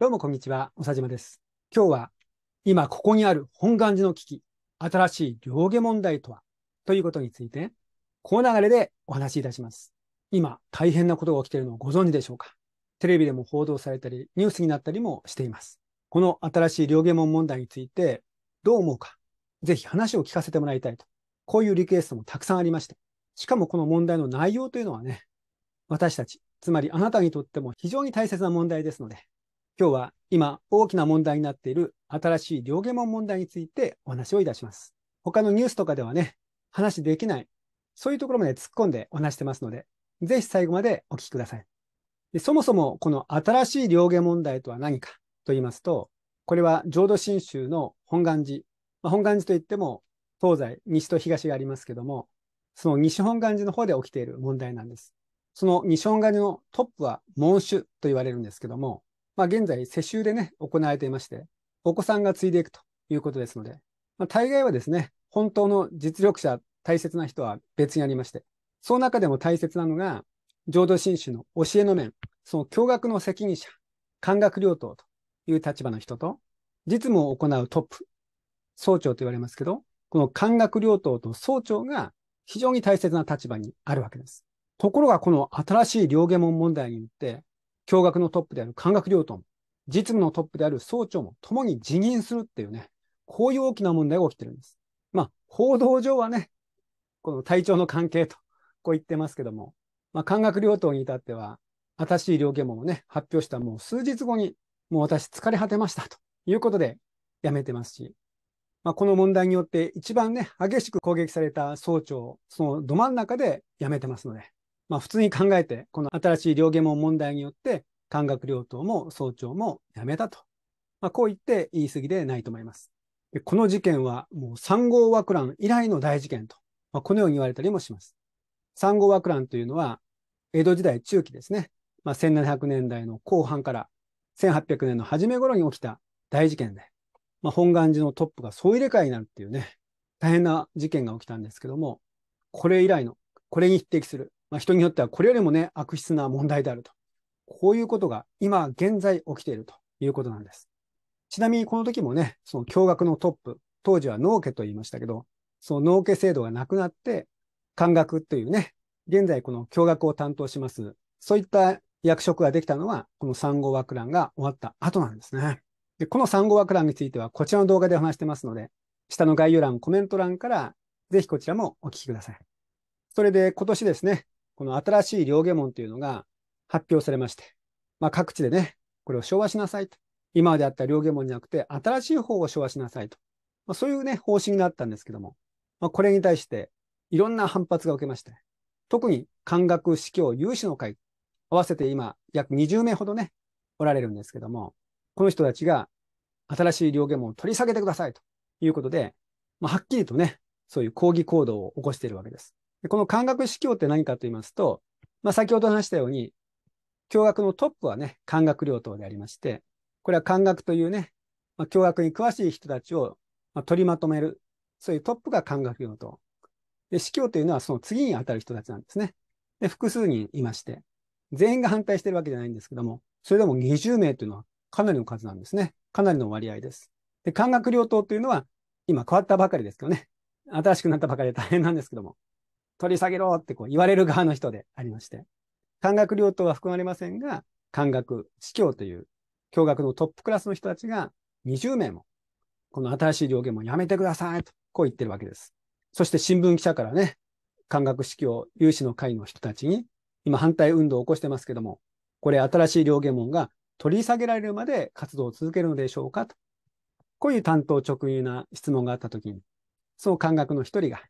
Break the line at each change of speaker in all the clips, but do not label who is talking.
どうもこんにちは、おさじまです。今日は、今ここにある本願寺の危機、新しい両下問題とは、ということについて、この流れでお話しいたします。今、大変なことが起きているのをご存知でしょうかテレビでも報道されたり、ニュースになったりもしています。この新しい両下門問題について、どう思うか、ぜひ話を聞かせてもらいたいと。こういうリクエストもたくさんありまして、しかもこの問題の内容というのはね、私たち、つまりあなたにとっても非常に大切な問題ですので、今日は今大きな問題になっている新しい両下門問題についてお話をいたします。他のニュースとかではね、話できない、そういうところまで突っ込んでお話してますので、ぜひ最後までお聞きください。でそもそもこの新しい両下問題とは何かと言いますと、これは浄土真宗の本願寺。まあ、本願寺といっても東西、西と東がありますけども、その西本願寺の方で起きている問題なんです。その西本願寺のトップは門主と言われるんですけども、まあ、現在、世襲でね、行われていまして、お子さんが継いでいくということですので、まあ、大概はですね、本当の実力者、大切な人は別にありまして、その中でも大切なのが、浄土真宗の教えの面、その教学の責任者、漢学両党という立場の人と、実務を行うトップ、総長と言われますけど、この漢学両党と総長が非常に大切な立場にあるわけです。ところが、この新しい両下門問題によって、教学のトップである官学両党も、実務のトップである総長も共に辞任するっていうね、こういう大きな問題が起きてるんです。まあ、報道上はね、この体調の関係と、こう言ってますけども、まあ、官学両党に至っては、新しい両家もね、発表したもう数日後に、もう私疲れ果てましたということで、辞めてますし、まあ、この問題によって一番ね、激しく攻撃された総長、そのど真ん中で辞めてますので、まあ、普通に考えて、この新しい両下門問題によって、官学両党も総長も辞めたと。まあ、こう言って言い過ぎでないと思います。でこの事件は、もう3号枠乱以来の大事件と、まあ、このように言われたりもします。3号枠乱というのは、江戸時代中期ですね。まあ、1700年代の後半から1800年の初め頃に起きた大事件で、まあ、本願寺のトップが総入れ替えになるっていうね、大変な事件が起きたんですけども、これ以来の、これに匹敵するまあ、人によってはこれよりもね、悪質な問題であると。こういうことが今現在起きているということなんです。ちなみにこの時もね、その驚愕のトップ、当時は農家と言いましたけど、その農家制度がなくなって、官学というね、現在この共学を担当します、そういった役職ができたのは、この産後枠欄が終わった後なんですね。でこの産後枠欄については、こちらの動画で話してますので、下の概要欄、コメント欄から、ぜひこちらもお聞きください。それで今年ですね、この新しい両下門というのが発表されまして、まあ、各地でね、これを昭和しなさいと。今まであった両下門じゃなくて、新しい方を昭和しなさいと。まあ、そういうね、方針があったんですけども、まあ、これに対して、いろんな反発が受けまして、特に漢学司教有志の会、合わせて今、約20名ほどね、おられるんですけども、この人たちが、新しい両下門を取り下げてくださいということで、まあ、はっきりとね、そういう抗議行動を起こしているわけです。この感覚司教って何かと言いますと、まあ、先ほど話したように、驚愕のトップはね、感覚両党でありまして、これは感覚というね、まあ、驚愕に詳しい人たちを、まあ、取りまとめる、そういうトップが感覚両党。で、司教というのはその次に当たる人たちなんですね。で、複数人いまして、全員が反対してるわけじゃないんですけども、それでも20名というのはかなりの数なんですね。かなりの割合です。で、感覚両党というのは、今変わったばかりですけどね。新しくなったばかりで大変なんですけども、取り下げろってこう言われる側の人でありまして、漢学両党は含まれませんが、漢学、司教という教学のトップクラスの人たちが20名も、この新しい上言もやめてくださいと、こう言ってるわけです。そして新聞記者からね、漢学司教有志の会の人たちに、今反対運動を起こしてますけども、これ新しい両言門が取り下げられるまで活動を続けるのでしょうかと、こういう担当直入な質問があったときに、その漢学の一人が、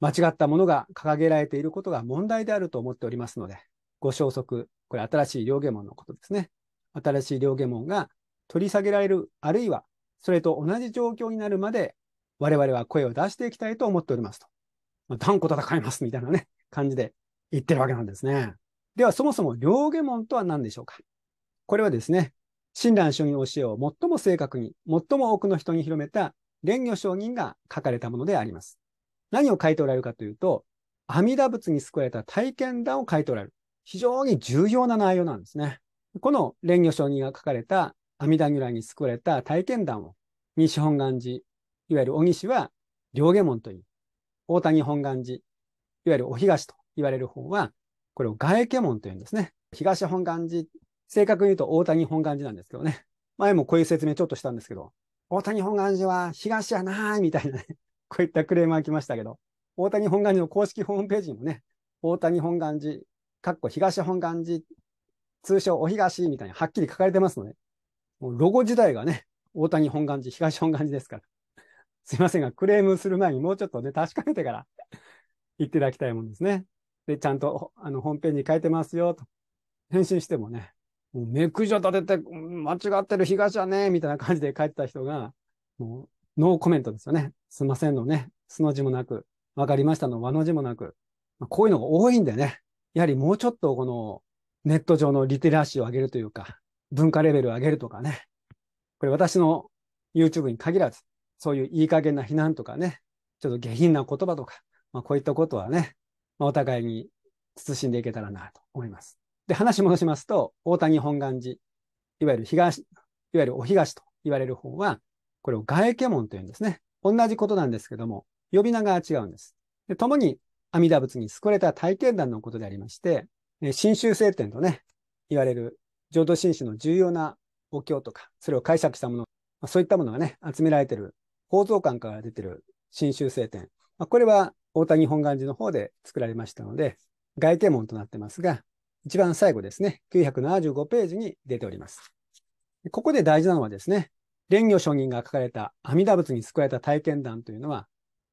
間違ったものが掲げられていることが問題であると思っておりますので、ご消息、これ新しい両下門のことですね。新しい両下門が取り下げられる、あるいはそれと同じ状況になるまで、我々は声を出していきたいと思っておりますと。まあ、断固戦いますみたいなね、感じで言ってるわけなんですね。では、そもそも両下門とは何でしょうか。これはですね、親鸞聖人の教えを最も正確に、最も多くの人に広めた蓮魚聖人が書かれたものであります。何を書いておられるかというと、阿弥陀仏に救われた体験談を書いておられる。非常に重要な内容なんですね。この蓮魚上人が書かれた阿弥陀如来に救われた体験談を、西本願寺、いわゆる小西は両下門という、大谷本願寺、いわゆるお東と言われる方は、これを外家門というんですね。東本願寺、正確に言うと大谷本願寺なんですけどね。前もこういう説明ちょっとしたんですけど、大谷本願寺は東やなーみたいなね。こういったクレームが来ましたけど、大谷本願寺の公式ホームページにもね、大谷本願寺、かっこ東本願寺、通称お東みたいにはっきり書かれてますので、もうロゴ自体がね、大谷本願寺、東本願寺ですから。すいませんが、クレームする前にもうちょっとね、確かめてから言っていただきたいもんですね。で、ちゃんとあのホームページに書いてますよ、と。返信してもね、もうめくじを立てて、間違ってる東はね、みたいな感じで書いてた人が、もう、ノーコメントですよね。すんませんのね、すの字もなく、わかりましたの和の字もなく、まあ、こういうのが多いんでね。やはりもうちょっとこのネット上のリテラシーを上げるというか、文化レベルを上げるとかね。これ私の YouTube に限らず、そういういい加減な非難とかね、ちょっと下品な言葉とか、まあ、こういったことはね、まあ、お互いに慎んでいけたらなと思います。で、話戻しますと、大谷本願寺、いわゆる東、いわゆるお東と言われる方は、これを外家門というんですね。同じことなんですけども、呼び名が違うんです。で共に阿弥陀仏に救われた体験談のことでありまして、新宗聖典とね、言われる浄土真宗の重要なお経とか、それを解釈したもの、そういったものがね、集められている、宝蔵館から出てる新宗聖典。まあ、これは大谷本願寺の方で作られましたので、外家門となってますが、一番最後ですね、975ページに出ております。ここで大事なのはですね、蓮如上人が書かれた阿弥陀仏に救われた体験談というのは、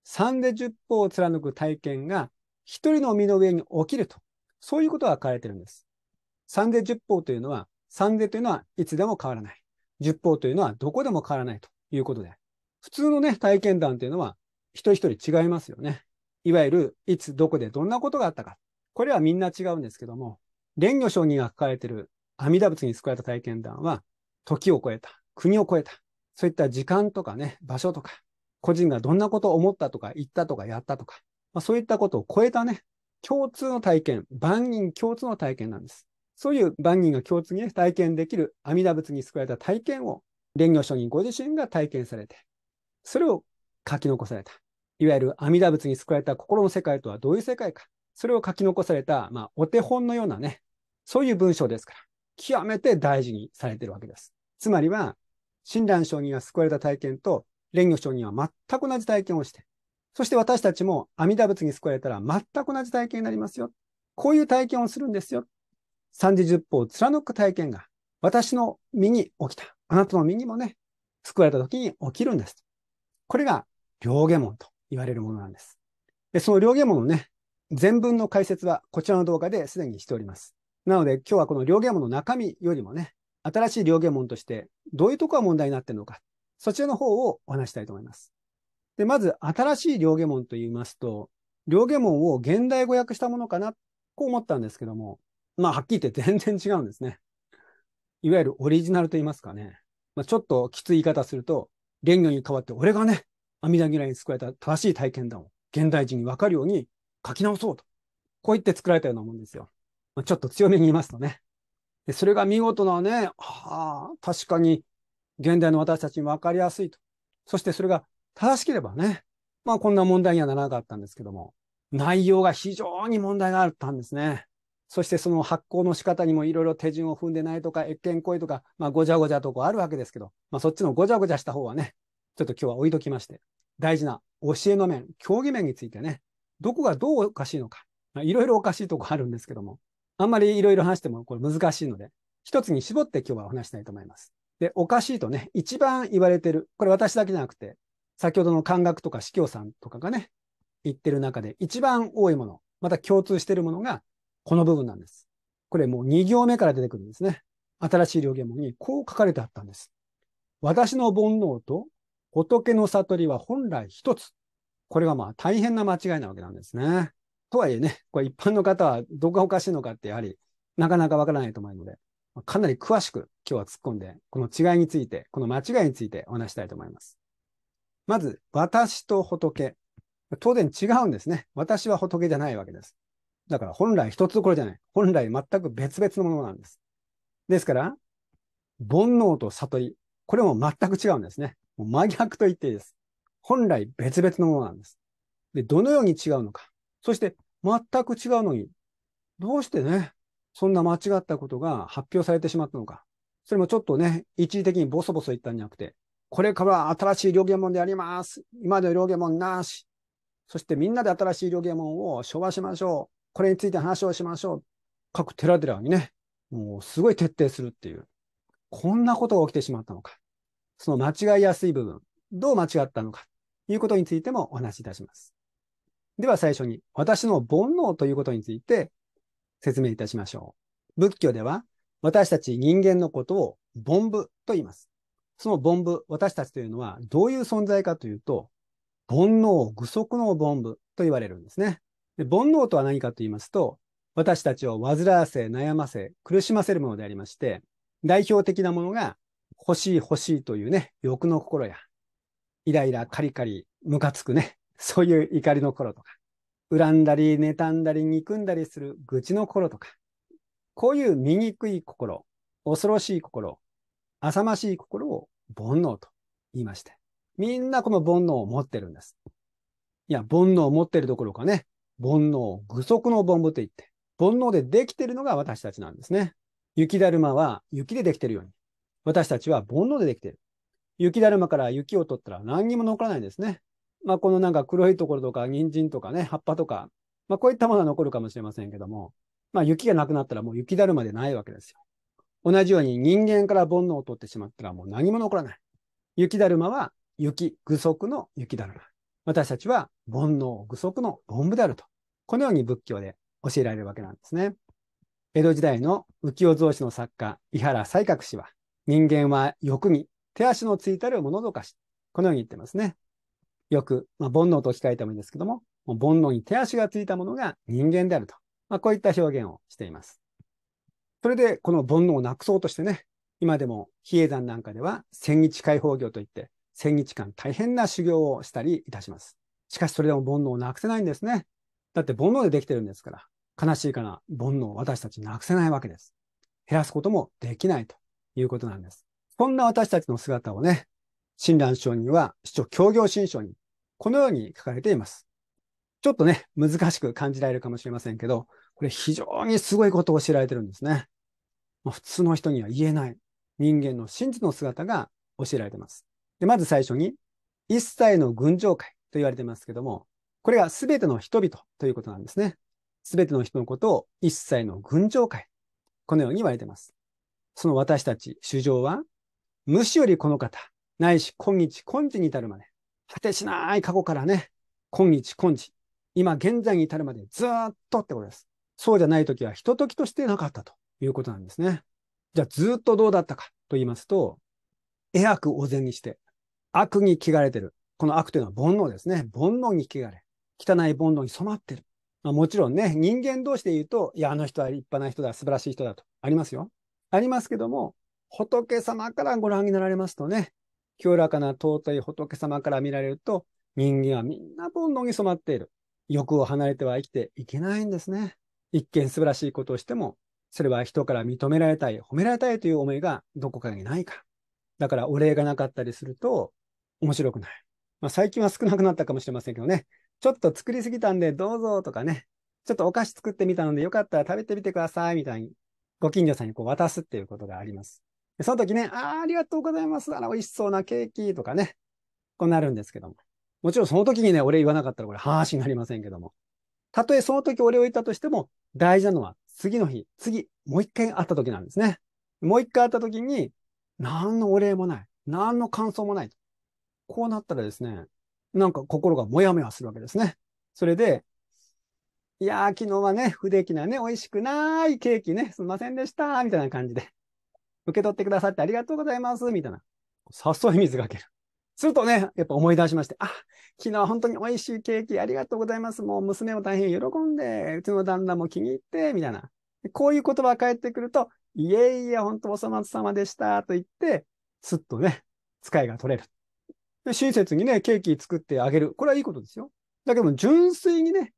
三で十法を貫く体験が一人の身の上に起きると、そういうことが書かれているんです。三で十法というのは、三でというのはいつでも変わらない。十法というのはどこでも変わらないということで、普通のね、体験談というのは一人一人違いますよね。いわゆる、いつどこでどんなことがあったか。これはみんな違うんですけども、蓮如上人が書かれている阿弥陀仏に救われた体験談は、時を超えた、国を超えた、そういった時間とかね、場所とか、個人がどんなことを思ったとか、言ったとか、やったとか、まあ、そういったことを超えたね、共通の体験、万人共通の体験なんです。そういう万人が共通に、ね、体験できる阿弥陀仏に救われた体験を、蓮行上人ご自身が体験されて、それを書き残された。いわゆる阿弥陀仏に救われた心の世界とはどういう世界か。それを書き残された、まあ、お手本のようなね、そういう文章ですから、極めて大事にされているわけです。つまりは、親鸞上人が救われた体験と、蓮魚上人は全く同じ体験をして、そして私たちも阿弥陀仏に救われたら全く同じ体験になりますよ。こういう体験をするんですよ。三次十法を貫く体験が、私の身に起きた。あなたの身にもね、救われた時に起きるんです。これが、両下門と言われるものなんです。でその両下門のね、全文の解説はこちらの動画ですでにしております。なので今日はこの両下門の中身よりもね、新しい両言門として、どういうとこが問題になっているのか、そちらの方をお話したいと思います。で、まず、新しい両言門と言いますと、両言門を現代語訳したものかな、こう思ったんですけども、まあ、はっきり言って全然違うんですね。いわゆるオリジナルと言いますかね。まあ、ちょっときつい言い方すると、言語に代わって俺がね、阿弥陀如来に救われた正しい体験談を現代人に分かるように書き直そうと。こう言って作られたようなもんですよ。まあ、ちょっと強めに言いますとね。それが見事なね、はあ、確かに現代の私たちに分かりやすいと。そしてそれが正しければね、まあこんな問題にはならなかったんですけども、内容が非常に問題があったんですね。そしてその発行の仕方にもいろいろ手順を踏んでないとか、越見行為とか、まあごちゃごちゃとこあるわけですけど、まあそっちのごちゃごちゃした方はね、ちょっと今日は置いときまして、大事な教えの面、競技面についてね、どこがどうおかしいのか、いろいろおかしいとこあるんですけども、あんまりいろいろ話してもこれ難しいので、一つに絞って今日はお話したいと思います。で、おかしいとね、一番言われてる、これ私だけじゃなくて、先ほどの感覚とか司教さんとかがね、言ってる中で一番多いもの、また共通しているものが、この部分なんです。これもう2行目から出てくるんですね。新しい両言語にこう書かれてあったんです。私の煩悩と仏の悟りは本来一つ。これがまあ大変な間違いなわけなんですね。とはいえね、これ一般の方はどこがおかしいのかってやはりなかなかわからないと思うので、かなり詳しく今日は突っ込んで、この違いについて、この間違いについてお話したいと思います。まず、私と仏。当然違うんですね。私は仏じゃないわけです。だから本来一つどころじゃない。本来全く別々のものなんです。ですから、煩悩と悟り。これも全く違うんですね。もう真逆と言っていいです。本来別々のものなんです。で、どのように違うのか。そして全く違うのに、どうしてね、そんな間違ったことが発表されてしまったのか。それもちょっとね、一時的にボソボソ言ったんじゃなくて、これから新しい両言門でやります。今の両言門なし。そしてみんなで新しい両言門を昭和しましょう。これについて話をしましょう。各寺々にね、もうすごい徹底するっていう。こんなことが起きてしまったのか。その間違いやすい部分、どう間違ったのか、ということについてもお話しいたします。では最初に私の煩悩ということについて説明いたしましょう。仏教では私たち人間のことを凡部と言います。その凡部、私たちというのはどういう存在かというと、煩悩具足の凡部と言われるんですねで。煩悩とは何かと言いますと、私たちを煩わせ、悩ませ、苦しませるものでありまして、代表的なものが欲しい欲しいというね、欲の心や、イライラ、カリカリ、ムカつくね、そういう怒りの頃とか、恨んだり、妬んだり、憎んだりする愚痴の頃とか、こういう醜い心、恐ろしい心、浅ましい心を煩悩と言いまして、みんなこの煩悩を持ってるんです。いや、煩悩を持ってるどころかね、煩悩具足の凡悩と言って、煩悩でできてるのが私たちなんですね。雪だるまは雪でできてるように、私たちは煩悩でできてる。雪だるまから雪を取ったら何にも残らないんですね。まあ、このなんか黒いところとか、人参とかね、葉っぱとか、まあ、こういったものは残るかもしれませんけども、まあ、雪がなくなったらもう雪だるまでないわけですよ。同じように人間から煩悩を取ってしまったらもう何も残らない。雪だるまは雪、具足の雪だるま。私たちは煩悩具足の凡夫であると。このように仏教で教えられるわけなんですね。江戸時代の浮世造詞の作家、井原西鶴氏は、人間は欲に手足のついたるものとかし。このように言ってますね。よく、まあ、煩悩と置き換えてもいいんですけども、も煩悩に手足がついたものが人間であると。まあ、こういった表現をしています。それで、この煩悩をなくそうとしてね、今でも比叡山なんかでは、千日解放業といって、千日間大変な修行をしたりいたします。しかし、それでも煩悩をなくせないんですね。だって煩悩でできてるんですから、悲しいから煩悩を私たちなくせないわけです。減らすこともできないということなんです。こんな私たちの姿をね、親鸞聖人は、主張協業新書に、このように書かれています。ちょっとね、難しく感じられるかもしれませんけど、これ非常にすごいことを知られてるんですね。まあ、普通の人には言えない人間の真実の姿が教えられています。で、まず最初に、一切の群青会と言われてますけども、これが全ての人々ということなんですね。全ての人のことを一切の群青会。このように言われています。その私たち、主情は、虫よりこの方、ないし今日今日に至るまで、果てしない過去からね、今日今日、今現在に至るまでずっとってことです。そうじゃない時は、ひとときとしてなかったということなんですね。じゃあずっとどうだったかと言いますと、え悪お膳にして、悪に着がれてる。この悪というのは煩悩ですね。煩悩に着がれ。汚い煩悩に染まってる。まあ、もちろんね、人間同士で言うと、いや、あの人は立派な人だ、素晴らしい人だと、ありますよ。ありますけども、仏様からご覧になられますとね、清らかな尊い仏様から見られると、人間はみんな煩悩に染まっている。欲を離れては生きていけないんですね。一見素晴らしいことをしても、それは人から認められたい、褒められたいという思いがどこかにないか。だからお礼がなかったりすると面白くない。まあ、最近は少なくなったかもしれませんけどね。ちょっと作りすぎたんでどうぞとかね。ちょっとお菓子作ってみたのでよかったら食べてみてくださいみたいに、ご近所さんにこう渡すっていうことがあります。その時ね、あありがとうございます。あら、美味しそうなケーキとかね、こうなるんですけども。もちろんその時にね、俺言わなかったらこれ話になりませんけども。たとえその時俺を言ったとしても、大事なのは次の日、次、もう一回会った時なんですね。もう一回会った時に、何のお礼もない。何の感想もない。こうなったらですね、なんか心がもやもやするわけですね。それで、いやー、昨日はね、不出来なね、美味しくないケーキね、すいませんでした、みたいな感じで。受け取ってくださってありがとうございます、みたいな。そい水がける。するとね、やっぱ思い出しまして、あ、昨日本当に美味しいケーキありがとうございます。もう娘も大変喜んで、うちの旦那も気に入って、みたいな。こういう言葉が返ってくると、いえいえ、本当お粗末様でした、と言って、すっとね、使いが取れる。で親切にね、ケーキ作ってあげる。これはいいことですよ。だけども、純粋にね、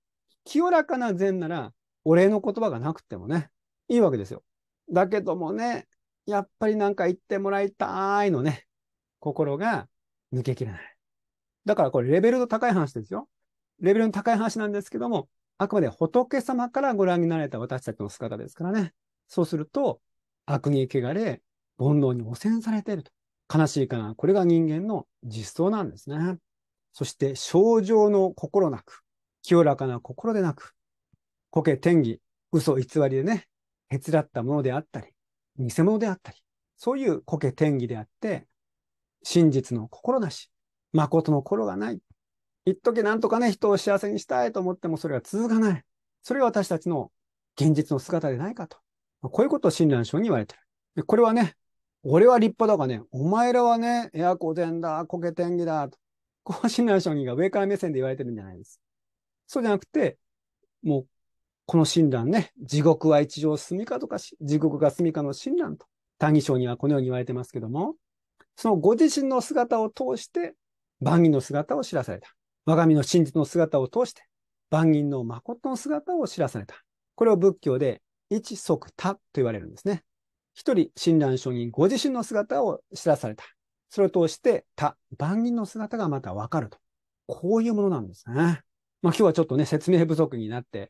清らかな善なら、お礼の言葉がなくてもね、いいわけですよ。だけどもね、やっぱりなんか言ってもらいたいのね、心が抜けきれない。だからこれレベルの高い話ですよ。レベルの高い話なんですけども、あくまで仏様からご覧になられた私たちの姿ですからね。そうすると、悪に汚れ、煩悩に汚染されていると。悲しいかな。これが人間の実相なんですね。そして、症状の心なく、清らかな心でなく、苔天義、嘘偽りでね、へつらったものであったり、偽物であったり、そういう苔天義であって、真実の心なし、誠の心がない。一時なんとかね、人を幸せにしたいと思ってもそれは続かない。それが私たちの現実の姿でないかと。こういうことを親鸞書に言われてる。これはね、俺は立派だがね、お前らはね、エアコゼンだ、苔天義だ、と。こう親鸞聖にが上から目線で言われてるんじゃないです。そうじゃなくて、もうこの親鸞ね、地獄は一条住みかとか、し、地獄が住みかの親鸞と、単義章にはこのように言われてますけども、そのご自身の姿を通して、万人の姿を知らされた。我が身の真実の姿を通して、万人の誠の姿を知らされた。これを仏教で一足多と言われるんですね。一人、親鸞聖人、ご自身の姿を知らされた。それを通して、他、万人の姿がまたわかると。こういうものなんですね。まあ今日はちょっとね、説明不足になって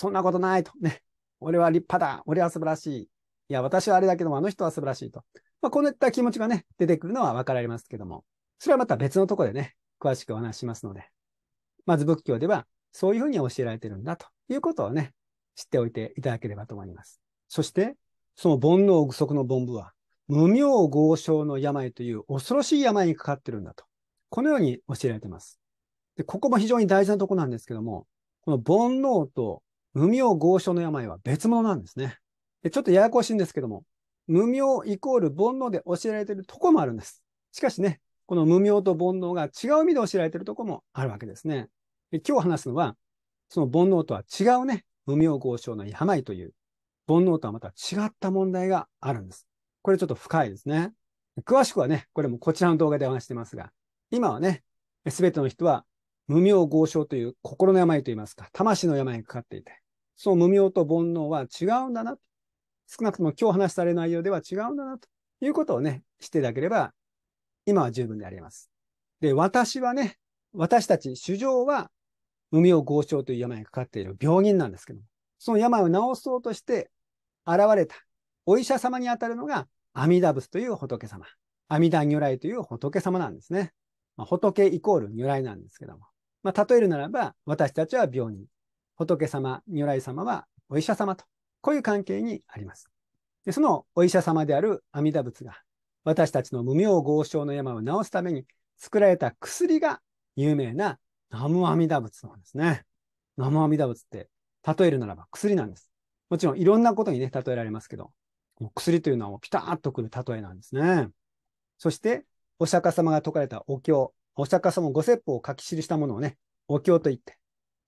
そんなことないと。ね。俺は立派だ。俺は素晴らしい。いや、私はあれだけども、あの人は素晴らしいと。まあ、こういった気持ちがね、出てくるのは分かられますけども。それはまた別のとこでね、詳しくお話しますので。まず仏教では、そういうふうに教えられてるんだということをね、知っておいていただければと思います。そして、その煩悩具足の凡部は、無名合症の病という恐ろしい病にかかってるんだと。このように教えられてます。で、ここも非常に大事なとこなんですけども、この煩悩と無名豪症の病は別物なんですね。ちょっとややこしいんですけども、無名イコール煩悩で教えられているとこもあるんです。しかしね、この無名と煩悩が違う意味で教えられているとこもあるわけですね。今日話すのは、その煩悩とは違うね、無名豪症の病という、煩悩とはまた違った問題があるんです。これちょっと深いですね。詳しくはね、これもこちらの動画でお話してますが、今はね、すべての人は無名豪症という心の病といいますか、魂の病にかかっていて、その無明と煩悩は違うんだな少なくとも今日話しされないようでは違うんだなということをね、していただければ、今は十分であります。で、私はね、私たち、主情は、無明合症という病にかかっている病人なんですけども、その病を治そうとして現れたお医者様にあたるのが阿弥陀仏という仏様。阿弥陀如来という仏様なんですね。まあ、仏イコール如来なんですけども。まあ、例えるならば、私たちは病人。仏様、如来様はお医者様と、こういう関係にあります。でそのお医者様である阿弥陀仏が、私たちの無名豪商の山を治すために作られた薬が有名な南無阿弥陀仏なんですね。南無阿弥陀仏って、例えるならば薬なんです。もちろんいろんなことにね、例えられますけど、薬というのはピタッとくる例えなんですね。そして、お釈迦様が説かれたお経、お釈迦様ご説法を書き記したものをね、お経と言って、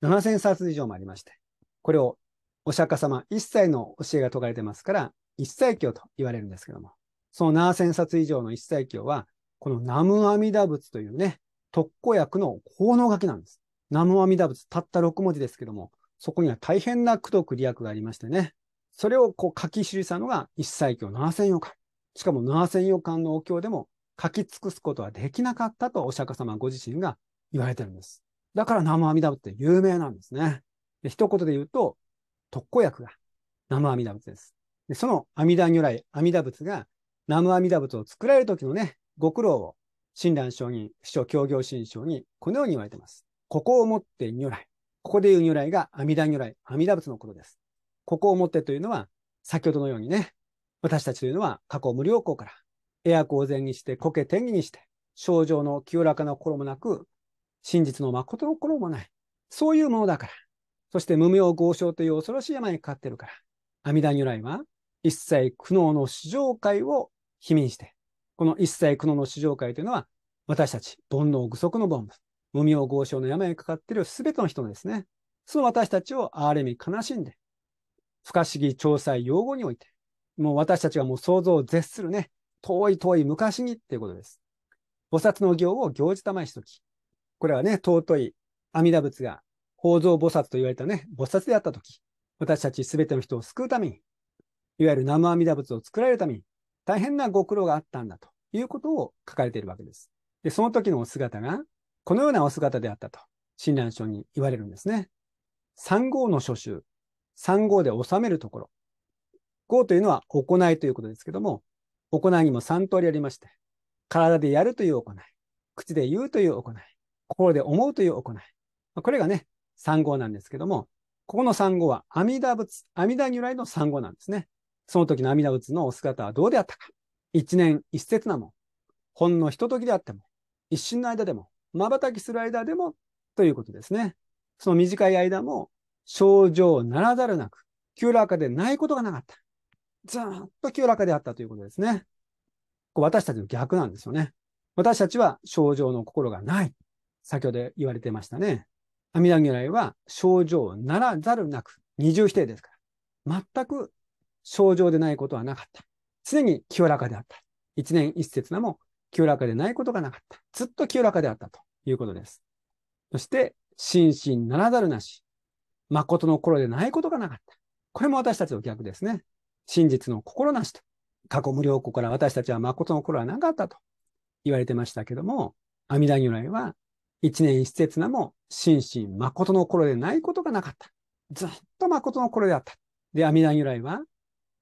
7000冊以上もありまして、これをお釈迦様、一切の教えが説かれてますから、一切教と言われるんですけども、その7000冊以上の一切教は、このナムアミダ仏というね、特効薬の効能書きなんです。ナムアミダ仏、たった6文字ですけども、そこには大変な苦毒利益がありましてね、それをこう書き記したのが一切教7000余巻。しかも7000余巻のお経でも書き尽くすことはできなかったとお釈迦様ご自身が言われてるんです。だから南無阿弥陀仏って有名なんですね。で一言で言うと、特効薬が南無阿弥陀仏です。でその阿弥陀如来、阿弥陀仏が南無阿弥陀仏を作られる時のね、ご苦労を親鸞上人、師匠協業心章にこのように言われています。ここをもって如来。ここで言う如来が阿弥陀如来、阿弥陀仏のことです。ここをもってというのは、先ほどのようにね、私たちというのは過去無良好から、エア光前にして、苔天気にして、症状の清らかな心もなく、真実の誠の心もない。そういうものだから。そして無名豪商という恐ろしい病にかかってるから。阿弥陀如来は、一切苦悩の市場界を秘民して、この一切苦悩の市場界というのは、私たち、煩悩具足の凡夫、無名豪商の病にかかっているすべての人のですね、その私たちを憐れみ悲しんで、不可思議調査用語において、もう私たちがもう想像を絶するね、遠い遠い昔にっていうことです。菩薩の行を行事たまえしとき、これはね、尊い阿弥陀仏が宝蔵菩薩と言われたね、菩薩であったとき、私たちすべての人を救うために、いわゆる南無阿弥陀仏を作られるために、大変なご苦労があったんだということを書かれているわけです。で、その時のお姿が、このようなお姿であったと、親鸞書に言われるんですね。三号の諸集、三号で収めるところ。号というのは行いということですけども、行いにも三通りありまして、体でやるという行い、口で言うという行い、心で思うという行い。これがね、3号なんですけども、ここの3号は阿弥陀仏、阿弥陀如来の産号なんですね。その時の阿弥陀仏のお姿はどうであったか。一年一節なも、ん。ほんのひと時であっても、一瞬の間でも、瞬きする間でも、ということですね。その短い間も、症状ならざるなく、清らかでないことがなかった。ずっと清らかであったということですね。私たちの逆なんですよね。私たちは症状の心がない。先ほど言われてましたね。阿弥陀如来は症状ならざるなく、二重否定ですから、全く症状でないことはなかった。常に清らかであった。一年一節なも清らかでないことがなかった。ずっと清らかであったということです。そして、心身ならざるなし、誠の心でないことがなかった。これも私たちの逆ですね。真実の心なしと。過去無良子から私たちは誠の心はなかったと言われてましたけども、阿弥陀如来は一年一節なも、心身誠の頃でないことがなかった。ずっと誠の頃であった。で、阿弥陀如来は、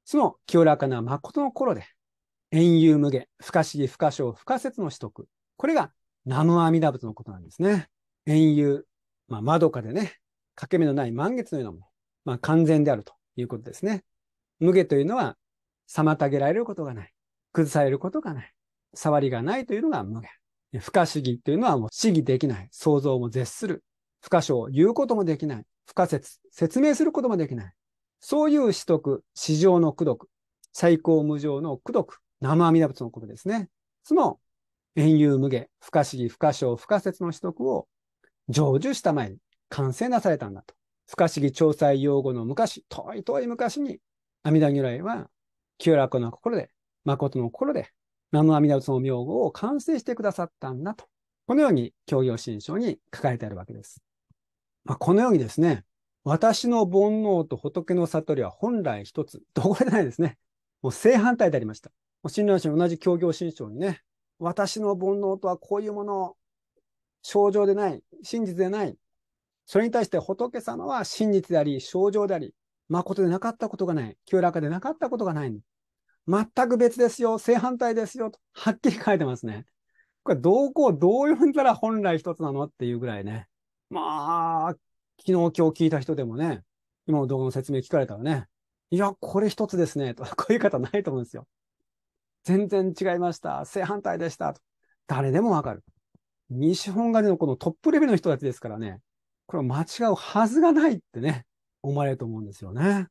その清らかな誠の頃で、遠遊無下、不可思議不可証不可説の取得。これが南無阿弥陀仏のことなんですね。遠遊、まあ、窓かでね、欠け目のない満月のようなもの。まあ、完全であるということですね。無下というのは、妨げられることがない。崩されることがない。触りがないというのが無限。不可思議っていうのはもう思議できない。想像も絶する。不可を言うこともできない。不可説、説明することもできない。そういう死徳、史上の苦毒、最高無常の苦毒、生阿弥陀仏のことですね。つの、遠遊無下、不可思議、不可証、不可説の死徳を成就した前に完成なされたんだと。不可思議調査用語の昔、遠い遠い昔に、阿弥陀如来は清らかな心で、誠の心で、南無阿弥陀仏の名号を完成してくださったんだと。このように教行新書に書かれてあるわけです。まあ、このようにですね、私の煩悩と仏の悟りは本来一つ、どこでないですね。もう正反対でありました。新う親鸞師の同じ教行新書にね、私の煩悩とはこういうもの、症状でない、真実でない。それに対して仏様は真実であり、症状であり、誠でなかったことがない、清らかでなかったことがない。全く別ですよ、正反対ですよと、はっきり書いてますね。これ、どこをどう読んだら本来一つなのっていうぐらいね。まあ、昨日今日聞いた人でもね、今の動画の説明聞かれたらね、いや、これ一つですね、と、こういう方ないと思うんですよ。全然違いました。正反対でした。と誰でもわかる。西本願寺のこのトップレベルの人たちですからね、これ間違うはずがないってね、思われると思うんですよね。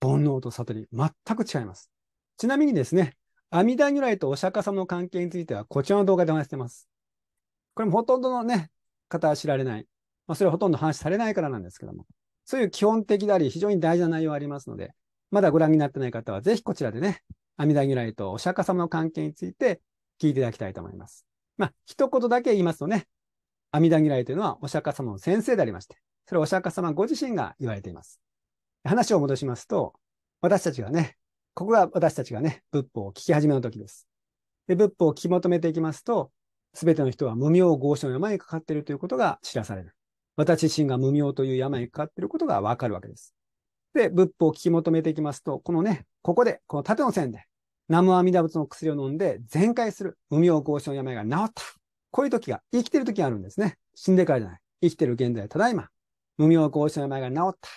煩悩と悟り、全く違います。ちなみにですね、阿弥陀如来とお釈迦様の関係については、こちらの動画でお話してます。これもほとんどのね、方は知られない。まあ、それはほとんど話されないからなんですけども。そういう基本的であり、非常に大事な内容ありますので、まだご覧になってない方は、ぜひこちらでね、阿弥陀如来とお釈迦様の関係について聞いていただきたいと思います。まあ、一言だけ言いますとね、阿弥陀如来というのはお釈迦様の先生でありまして、それはお釈迦様ご自身が言われています。話を戻しますと、私たちがね、ここが私たちがね、仏法を聞き始めの時です。で、仏法を聞き求めていきますと、すべての人は無名合唱の病にかかっているということが知らされる。私自身が無名という病にかかっていることがわかるわけです。で、仏法を聞き求めていきますと、このね、ここで、この縦の線で、南無阿弥陀仏の薬を飲んで全開する無名合唱の病が治った。こういう時が、生きてる時があるんですね。死んでからじゃない。生きてる現在、ただいま。無名合唱の病が治った。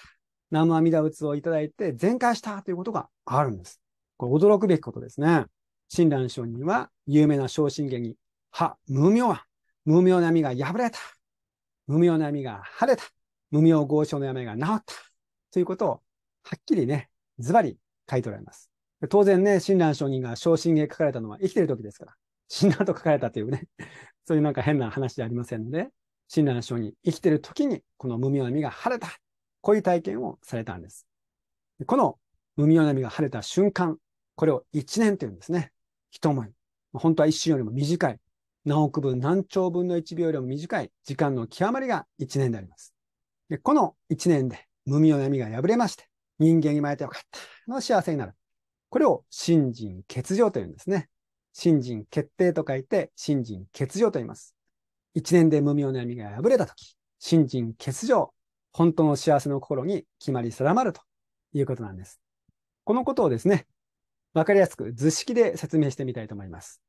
南無阿弥陀仏をいただいて全開したということがあるんです。これ驚くべきことですね。親鸞聖人は有名な昇進芸に、は、無明は、無明の闇が破れた。無明の闇が晴れた。無明合唱の闇が治った。ということを、はっきりね、ズバリ書いておられます。当然ね、親鸞聖人が昇進芸書かれたのは生きてる時ですから、死んだと書かれたというね、そういうなんか変な話じゃありませんので、親鸞聖人、生きてる時にこの無明の闇が晴れた。こういう体験をされたんです。この海の波が晴れた瞬間、これを一年というんですね。一思い。本当は一瞬よりも短い。何億分、何兆分の一秒よりも短い時間の極まりが一年であります。でこの一年で、無味の波が破れまして、人間にまれてよかったの幸せになる。これを信心欠場というんですね。信心決定と書いて、信心欠場と言います。一年で無味の波が破れたとき、信心欠場、本当の幸せの心に決まり定まるということなんです。このことをですね、わかりやすく図式で説明してみたいと思います。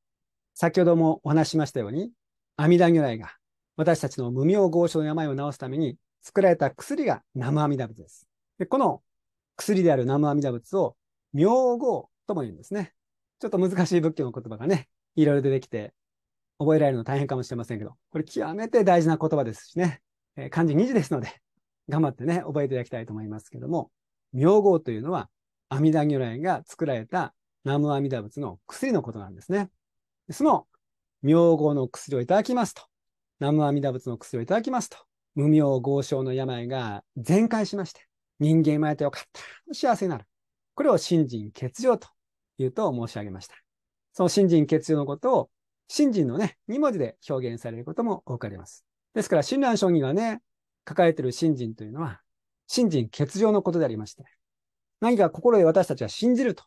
先ほどもお話しましたように、阿弥陀如来が私たちの無名豪唱の病を治すために作られた薬が生阿弥陀仏です。でこの薬である生阿弥陀仏を名号とも言うんですね。ちょっと難しい仏教の言葉がね、いろいろ出てきて、覚えられるの大変かもしれませんけど、これ極めて大事な言葉ですしね、えー、漢字2字ですので、頑張ってね、覚えていただきたいと思いますけども、名号というのは阿弥陀如来が作られた南無阿弥陀仏の薬のことなんですね。その名号の薬をいただきますと。南無阿弥陀仏の薬をいただきますと。無名豪唱の病が全開しまして、人間生まれてよかった。幸せになる。これを信心欠如というと申し上げました。その信心欠如のことを、信心のね、2文字で表現されることも多くあります。ですから、親鸞聖棋がね、抱えている信心というのは、信心欠如のことでありまして、何か心で私たちは信じると。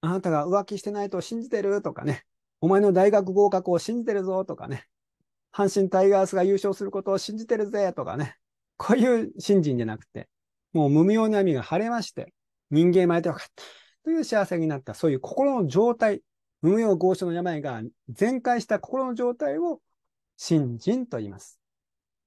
あなたが浮気してないと信じてるとかね。お前の大学合格を信じてるぞとかね。阪神タイガースが優勝することを信じてるぜとかね。こういう信心じゃなくて、もう無名の闇が晴れまして、人間前でよかったという幸せになった、そういう心の状態、無名合唱の病が全開した心の状態を信心と言います。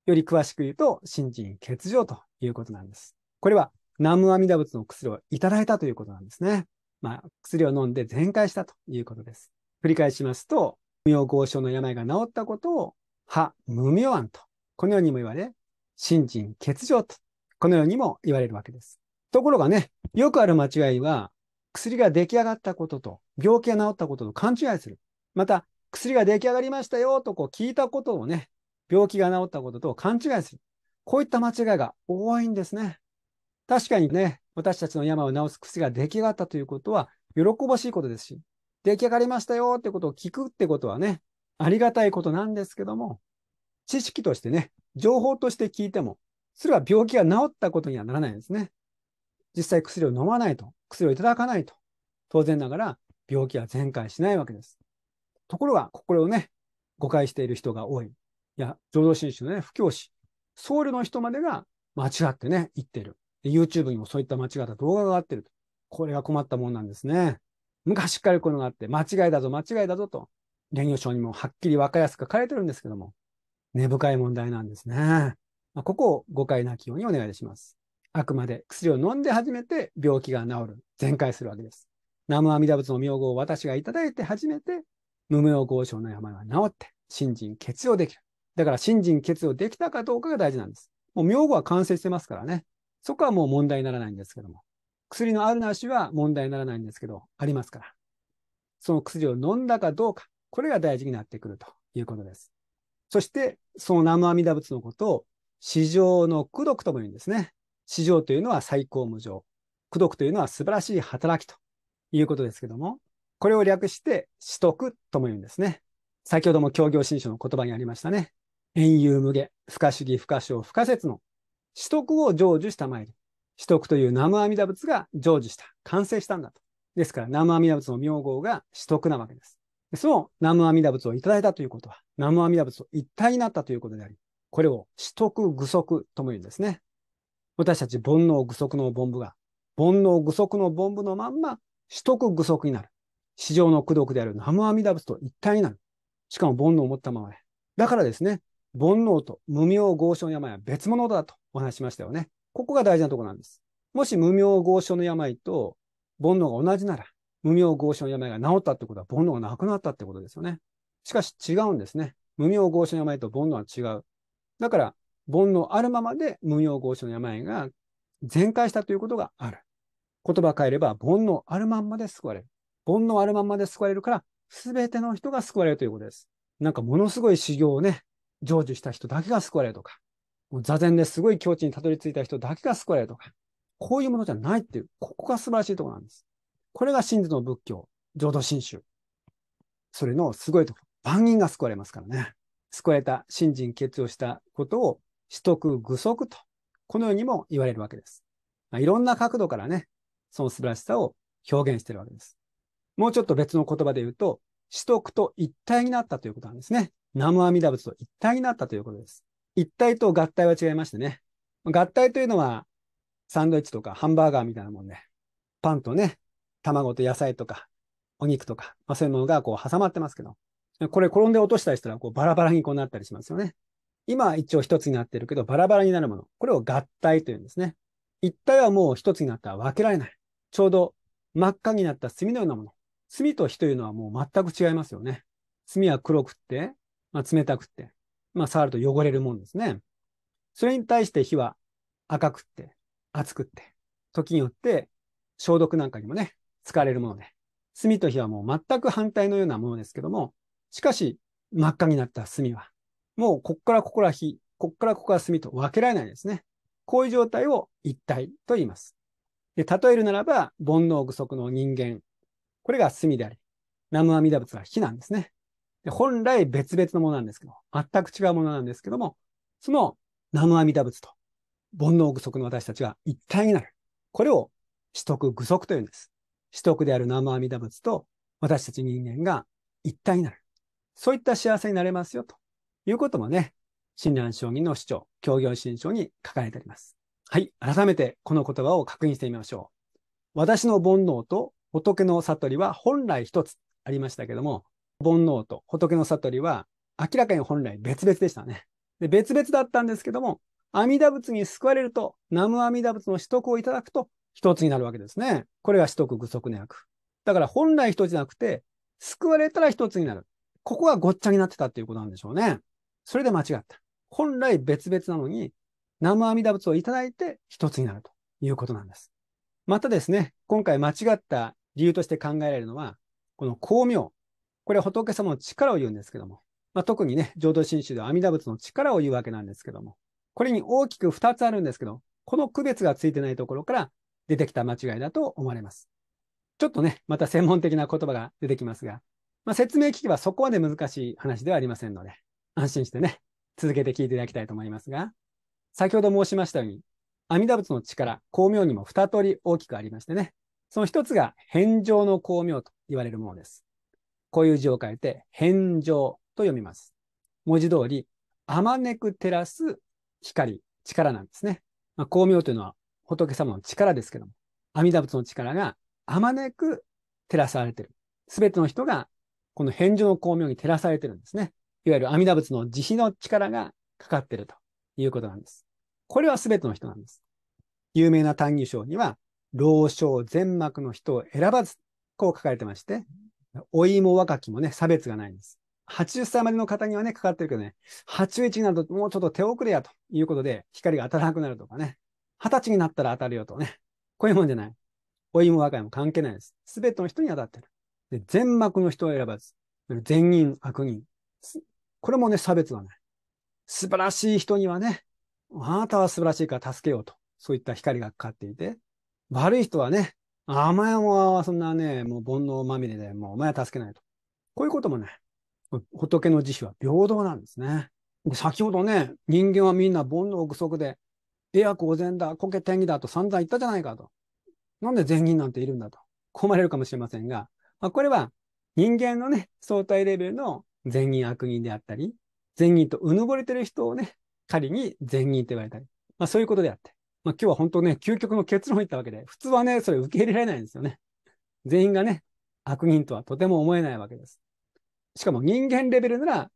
より詳しく言うと、信心欠如ということなんです。これは南無阿弥陀仏の薬をいただいたということなんですね。まあ、薬を飲んで全開したということです。繰り返しますと、無用合症の病が治ったことを、は無明案と、このようにも言われ、新人欠場と、このようにも言われるわけです。ところがね、よくある間違いは、薬が出来上がったことと、病気が治ったことと勘違いする。また、薬が出来上がりましたよとこう聞いたことをね、病気が治ったことと勘違いする。こういった間違いが多いんですね。確かにね、私たちの山を治す薬が出来上がったということは、喜ばしいことですし、出来上がりましたよってことを聞くってことはね、ありがたいことなんですけども、知識としてね、情報として聞いても、それは病気が治ったことにはならないんですね。実際薬を飲まないと、薬をいただかないと、当然ながら病気は全開しないわけです。ところが、これをね、誤解している人が多い。いや、浄土真宗のね、布教師、僧侶の人までが間違ってね、言っている。YouTube にもそういった間違った動画があってると。これが困ったもんなんですね。昔からこういうのがあって、間違いだぞ、間違いだぞと、連用省にもはっきり分かりやすく書かれてるんですけども、根深い問題なんですね。まあ、ここを誤解なきようにお願いします。あくまで薬を飲んで初めて病気が治る、全開するわけです。南無阿弥陀仏の名号を私がいただいて初めて、無名合症の病は治って、新人血用できる。だから、新人欠用できたかどうかが大事なんです。もう名号は完成してますからね。そこはもう問題にならないんですけども。薬のあるなしは問題にならないんですけど、ありますから。その薬を飲んだかどうか、これが大事になってくるということです。そして、その南無阿弥陀仏のことを、史上の功徳とも言うんですね。史上というのは最高無常。功徳というのは素晴らしい働きということですけども、これを略して、死徳とも言うんですね。先ほども協業新書の言葉にありましたね。遠遊無下、不可主義、不可生、不可説の取得を成就したまえり。取得という南無阿弥陀仏が成就した。完成したんだと。ですから、南無阿弥陀仏の名号が取得なわけです。その南無阿弥陀仏をいただいたということは、南無阿弥陀仏と一体になったということであり、これを取得具足とも言うんですね。私たち煩悩具足の凡夫が、煩悩具足の凡夫のまんま、取得具足になる。市場の功徳である南無阿弥陀仏と一体になる。しかも煩悩を持ったままで。だからですね、煩悩と無名豪症の病は別物だとお話しましたよね。ここが大事なところなんです。もし無名豪症の病と煩悩が同じなら、無名豪症の病が治ったってことは煩悩がなくなったってことですよね。しかし違うんですね。無名豪症の病と煩悩は違う。だから、煩悩あるままで無名豪症の病が全開したということがある。言葉変えれば、煩悩あるまんまで救われる。煩悩あるまんまで救われるから、すべての人が救われるということです。なんかものすごい修行をね、成就した人だけが救われるとか、もう座禅ですごい境地にたどり着いた人だけが救われるとか、こういうものじゃないっていう、ここが素晴らしいところなんです。これが真実の仏教、浄土真宗。それのすごいところ、万人が救われますからね。救われた、信心決をしたことを、取得具足と、このようにも言われるわけです。まあ、いろんな角度からね、その素晴らしさを表現しているわけです。もうちょっと別の言葉で言うと、取得と一体になったということなんですね。南無阿弥陀仏と一体になったということです。一体と合体は違いましてね。合体というのは、サンドイッチとかハンバーガーみたいなもんで、ね、パンとね、卵と野菜とか、お肉とか、まあ、そういうものがこう挟まってますけど、これ転んで落としたりしたらこうバラバラにこうなったりしますよね。今は一応一つになってるけど、バラバラになるもの。これを合体というんですね。一体はもう一つになったら分けられない。ちょうど真っ赤になった炭のようなもの。炭と火というのはもう全く違いますよね。炭は黒くって、まあ、冷たくって、まあ、触ると汚れるもんですね。それに対して火は赤くって、熱くって、時によって消毒なんかにもね、使われるもので、炭と火はもう全く反対のようなものですけども、しかし、真っ赤になった炭は、もうこっからここら火、こっからここは炭と分けられないですね。こういう状態を一体と言います。で例えるならば、煩悩具足の人間、これが炭であり、南無阿弥陀仏は火なんですね。で本来別々のものなんですけど、全く違うものなんですけども、その名の阿弥陀仏と、煩悩具足の私たちが一体になる。これを、取得具足というんです。取得である名の阿弥陀仏と、私たち人間が一体になる。そういった幸せになれますよ、ということもね、親鸞聖人の主張、協業新書に書かれてあります。はい。改めて、この言葉を確認してみましょう。私の煩悩と仏の悟りは本来一つありましたけども、煩悩と仏の悟りは明らかに本来別々でしたね。で別々だったんですけども、阿弥陀仏に救われると、南無阿弥陀仏の取得をいただくと一つになるわけですね。これが取得具足の役。だから本来一つじゃなくて、救われたら一つになる。ここがごっちゃになってたっていうことなんでしょうね。それで間違った。本来別々なのに、南無阿弥陀仏をいただいて一つになるということなんです。またですね、今回間違った理由として考えられるのは、この光明、これは仏様の力を言うんですけども、まあ、特にね、浄土真宗では阿弥陀仏の力を言うわけなんですけども、これに大きく2つあるんですけど、この区別がついてないところから出てきた間違いだと思われます。ちょっとね、また専門的な言葉が出てきますが、まあ、説明聞けばそこまで難しい話ではありませんので、安心してね、続けて聞いていただきたいと思いますが、先ほど申しましたように、阿弥陀仏の力、光明にも2通り大きくありましてね、その1つが返上の光明と言われるものです。こういう字を変えて、返上と読みます。文字通り、あまねく照らす光、力なんですね。まあ、光明というのは仏様の力ですけども、阿弥陀仏の力があまねく照らされてる。すべての人がこの返上の光明に照らされてるんですね。いわゆる阿弥陀仏の慈悲の力がかかってるということなんです。これはすべての人なんです。有名な単義章には、老少全幕の人を選ばず、こう書かれてまして、老いも若きもね、差別がないんです。80歳までの方にはね、かかってるけどね、81になるともうちょっと手遅れやということで、光が当たらなくなるとかね、20歳になったら当たるよとね、こういうもんじゃない。老いも若いも関係ないです。すべての人に当たってる。で、全幕の人を選ばず、善人、悪人。これもね、差別がない。素晴らしい人にはね、あなたは素晴らしいから助けようと。そういった光がかかっていて、悪い人はね、甘えはそんなね、もう煩悩まみれで、もうお前は助けないと。こういうこともね、仏の慈悲は平等なんですね。先ほどね、人間はみんな煩悩不足で、栄悪お前だ、苔天気だと散々言ったじゃないかと。なんで善人なんているんだと。困れるかもしれませんが、まあ、これは人間のね、相対レベルの善人悪人であったり、善人とうぬぼれてる人をね、仮に善人と言われたり、まあそういうことであって。まあ、今日は本当ね、究極の結論を言ったわけで、普通はね、それ受け入れられないんですよね。全員がね、悪人とはとても思えないわけです。しかも人間レベルなら、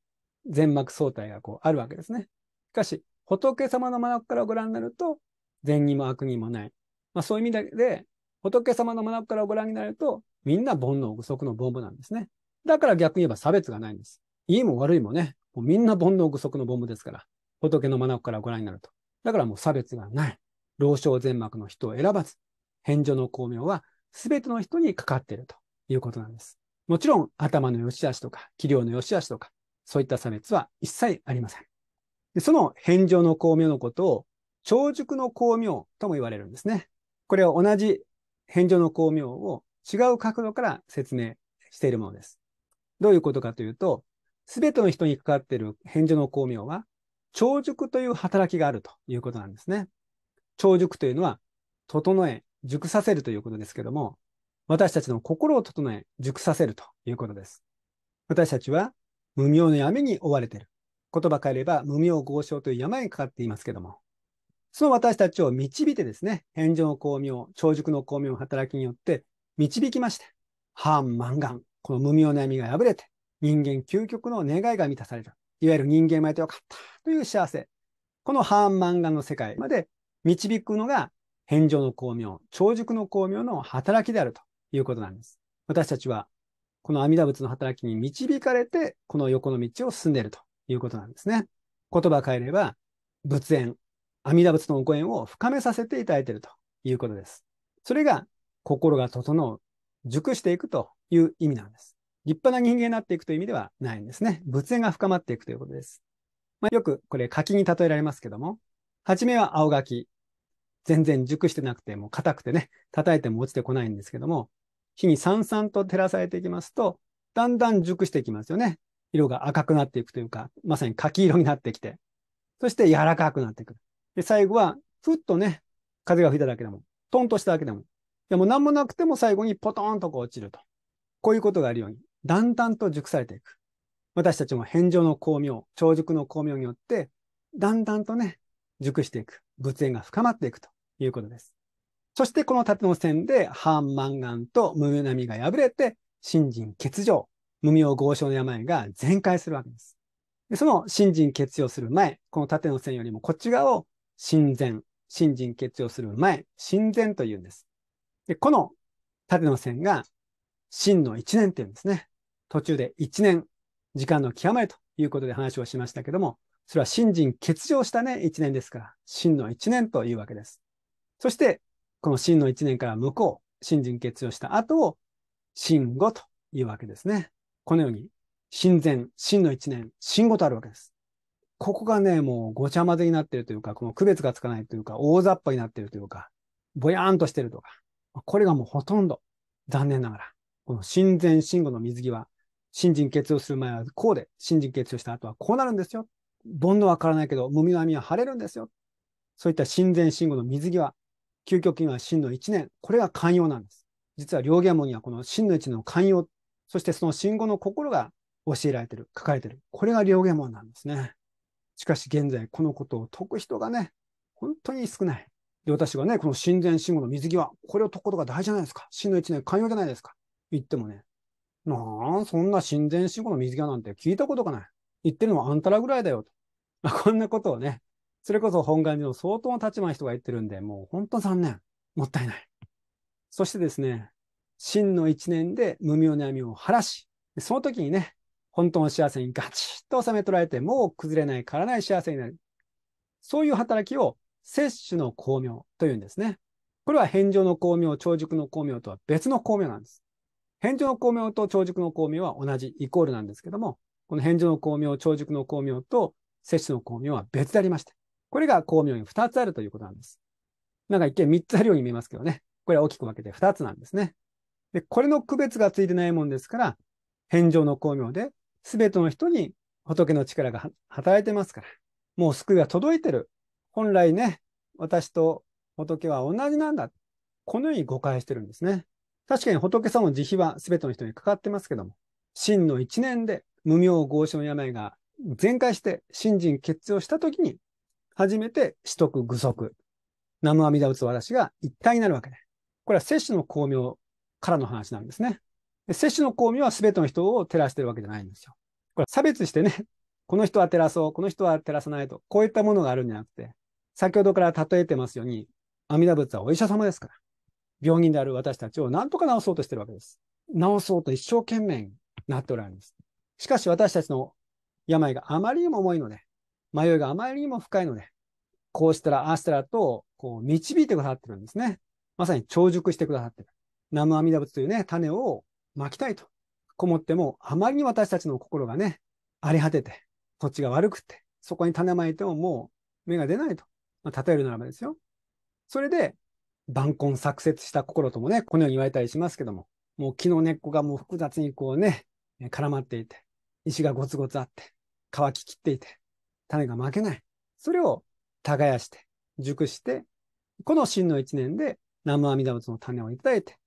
全幕相対がこうあるわけですね。しかし、仏様の眼からご覧になると、善人も悪人もない。まあ、そういう意味で、仏様の眼からご覧になると、みんな煩悩具足のボンボなんですね。だから逆に言えば差別がないんです。いいも悪いもね、もうみんな煩悩具足のボンボですから、仏の眼からご覧になると。だからもう差別がない。老少全膜の人を選ばず、返上の巧妙は全ての人にかかっているということなんです。もちろん、頭の良し悪しとか、器量の良し悪しとか、そういった差別は一切ありません。でその返上の巧妙のことを、長熟の巧妙とも言われるんですね。これは同じ返上の巧妙を違う角度から説明しているものです。どういうことかというと、すべての人にかかっている返上の巧妙は、長熟という働きがあるということなんですね。長熟というのは、整え、熟させるということですけども、私たちの心を整え、熟させるということです。私たちは無明の闇に追われている。言葉変えれば無明豪唱という山にかかっていますけども、その私たちを導いてですね、返上の巧妙、長熟の巧妙の働きによって導きまして、半満願、この無明の闇が破れて、人間究極の願いが満たされる。いわゆる人間まてよかったという幸せ。この半満願の世界まで導くのが返上の巧妙、長熟の巧妙の働きであるということなんです。私たちは、この阿弥陀仏の働きに導かれて、この横の道を進んでいるということなんですね。言葉変えれば、仏縁、阿弥陀仏のご縁を深めさせていただいているということです。それが、心が整う、熟していくという意味なんです。立派な人間になっていくという意味ではないんですね。仏縁が深まっていくということです。まあ、よくこれ柿に例えられますけども、はじめは青柿、全然熟してなくて、もう硬くてね、叩いても落ちてこないんですけども、火にさんさんと照らされていきますと、だんだん熟していきますよね。色が赤くなっていくというか、まさに柿色になってきて、そして柔らかくなってくる。で、最後は、ふっとね、風が吹いただけでも、トンとしただけでも、いやもう何もなくても最後にポトンとこう落ちると。こういうことがあるように、だんだんと熟されていく。私たちも返上の巧妙、長熟の巧妙によって、だんだんとね、熟していく。仏縁が深まっていくと。いうことです。そしてこの縦の線で、半ガンと無波が破れて、新人欠場、無名豪商の病が全開するわけです。でその新人欠場する前、この縦の線よりもこっち側を新前、新人欠場する前、新前というんです。で、この縦の線が真の1年っていうんですね。途中で1年、時間の極まりということで話をしましたけども、それは新人欠場したね、1年ですから、真の1年というわけです。そして、この真の1年から向こう、新人決をした後を、真後というわけですね。このように、真前、真の1年、真後とあるわけです。ここがね、もうごちゃ混ぜになっているというか、この区別がつかないというか、大雑把になっているというか、ぼやーんとしてるとか、これがもうほとんど、残念ながら、この真前、信後の水着は、新人決をする前はこうで、新人決をした後はこうなるんですよ。煩悩は変わらないけど、無味の網は晴れるんですよ。そういった神前信後の水際、究極には真の一年、これが寛容なんです。実は両言文にはこの真の一年の寛容、そしてその信号の心が教えられてる、書かれてる。これが両言文なんですね。しかし現在、このことを解く人がね、本当に少ない。で、私がね、この神善信号の水際、これを解くことが大事じゃないですか。真の一年寛容じゃないですか。言ってもね、なんそんな神善信号の水際なんて聞いたことがない。言ってるのはあんたらぐらいだよと。こんなことをね、それこそ本願寺の相当な立場の人が言ってるんで、もう本当残念。もったいない。そしてですね、真の一年で無名の闇を晴らし、その時にね、本当の幸せにガチッと収め取られて、もう崩れない、からない幸せになる。そういう働きを摂取の巧妙というんですね。これは返上の巧妙、長熟の巧妙とは別の巧妙なんです。返上の巧妙と長熟の巧妙は同じ、イコールなんですけども、この返上の巧妙、長熟の巧妙と摂取の巧妙は別でありまして、これが巧妙に2つあるということなんです。なんか一見3つあるように見えますけどね。これは大きく分けて2つなんですね。で、これの区別がついてないもんですから、返上の巧妙で、すべての人に仏の力が働いてますから、もう救いは届いてる。本来ね、私と仏は同じなんだ。このように誤解してるんですね。確かに仏様の慈悲はすべての人にかかってますけども、真の一年で無明合唱の病が全開して、信心欠をしたときに、初めて取徳具足、南無阿弥陀仏私が一体になるわけで、これは摂取の巧妙からの話なんですね。摂取の巧妙は全ての人を照らしてるわけじゃないんですよ。これ差別してね、この人は照らそう、この人は照らさないと、こういったものがあるんじゃなくて、先ほどから例えてますように、阿弥陀仏はお医者様ですから、病人である私たちを何とか治そうとしてるわけです。治そうと一生懸命なっておられるんです。しかし私たちの病があまりにも重いので、迷いがあまりにも深いので、こうしたら、ああしたらと、こう、導いてくださってるんですね。まさに長熟してくださってる。南無阿弥陀仏というね、種をまきたいと。こもっても、あまりに私たちの心がね、荒れ果てて、土地が悪くって、そこに種まいてももう芽が出ないと。まあ、例えるならばですよ。それで、晩婚作説した心ともね、このように言われたりしますけども、もう木の根っこがもう複雑にこうね、絡まっていて、石がゴツゴツあって、乾ききっていて、種が負けない。それを耕して、熟して、この真の一年で南無阿弥陀仏の種をいただいて、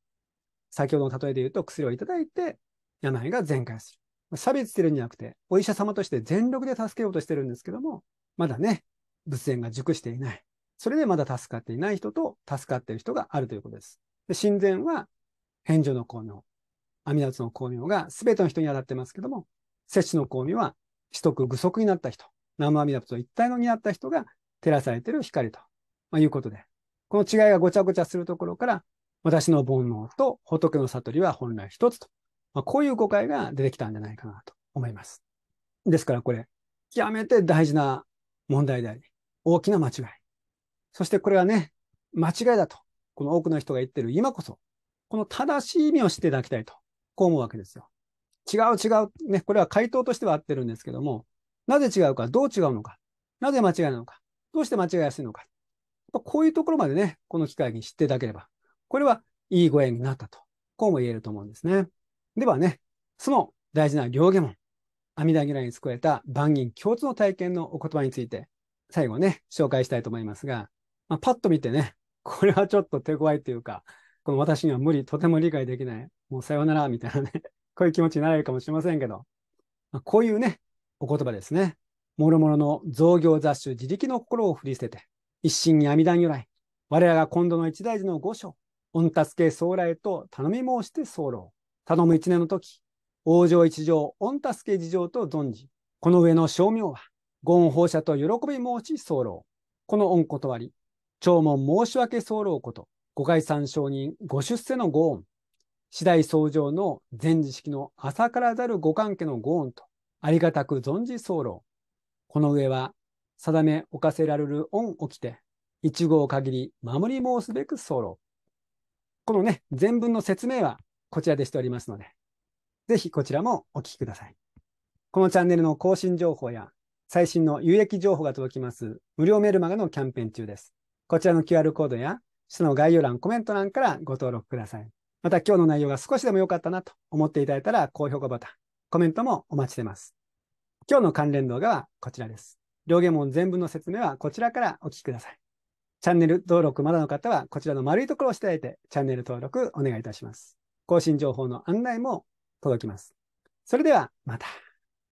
先ほどの例えで言うと薬をいただいて、病が全開する。差別してるんじゃなくて、お医者様として全力で助けようとしてるんですけども、まだね、仏縁が熟していない。それでまだ助かっていない人と助かっている人があるということです。で神前は、返上の巧妙。阿弥陀仏の巧妙が全ての人に当たってますけども、摂取の巧妙は、取得具足になった人。南無阿弥陀仏と一体のになった人が照らされている光と、まあ、いうことで、この違いがごちゃごちゃするところから、私の煩悩と仏の悟りは本来一つと、まあ、こういう誤解が出てきたんじゃないかなと思います。ですからこれ、極めて大事な問題であり、大きな間違い。そしてこれはね、間違いだと、この多くの人が言ってる今こそ、この正しい意味を知っていただきたいと、こう思うわけですよ。違う違う、ね、これは回答としては合ってるんですけども、なぜ違うか、どう違うのか、なぜ間違いなのか、どうして間違いやすいのか。こういうところまでね、この機会に知っていただければ、これはいいご縁になったと、こうも言えると思うんですね。ではね、その大事な両下門、阿弥陀如来に救えた万人共通の体験のお言葉について、最後ね、紹介したいと思いますが、まあ、パッと見てね、これはちょっと手強いというか、この私には無理、とても理解できない、もうさようなら、みたいなね、こういう気持ちになれるかもしれませんけど、まあ、こういうね、お言葉ですね。もろもろの造業雑種自力の心を振り捨てて、一心に阿弥陀如来、我らが今度の一大事の御所、御助け総来と頼み申して候。頼む一年の時、往生一条、御助け事情と存じ、この上の称名は、恩放射と喜び申し候。この恩断り、長門申し訳候こと、御解散承人御出世の御恩、次第創上の前時式の朝からざる御関家の御恩と、ありがたく存じ候。この上は、定め置かせられる恩をきて、一号限り守り申すべく候。このね、全文の説明はこちらでしておりますので、ぜひこちらもお聞きください。このチャンネルの更新情報や最新の有益情報が届きます無料メルマガのキャンペーン中です。こちらの QR コードや下の概要欄、コメント欄からご登録ください。また今日の内容が少しでも良かったなと思っていただいたら高評価ボタン、コメントもお待ちしてます。今日の関連動画はこちらです。両言門全文の説明はこちらからお聞きください。チャンネル登録まだの方は、こちらの丸いところを押していただいて、チャンネル登録お願いいたします。更新情報の案内も届きます。それでは、また。